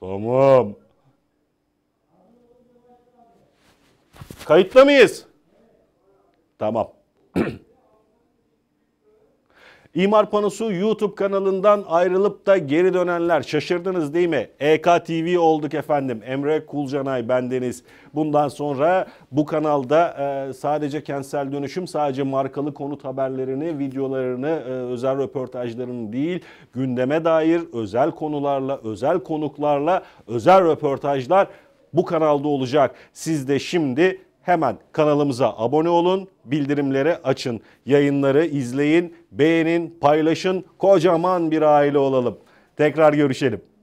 Tamam. Kayıtlı mıyız? Tamam. İmar Panosu YouTube kanalından ayrılıp da geri dönenler şaşırdınız değil mi? EKTV olduk efendim. Emre Kulcanay bendeniz. Bundan sonra bu kanalda e, sadece kentsel dönüşüm, sadece markalı konut haberlerini, videolarını, e, özel röportajlarını değil, gündeme dair özel konularla, özel konuklarla, özel röportajlar bu kanalda olacak. Siz de şimdi hemen kanalımıza abone olun, bildirimleri açın, yayınları izleyin, beğenin, paylaşın, kocaman bir aile olalım. Tekrar görüşelim.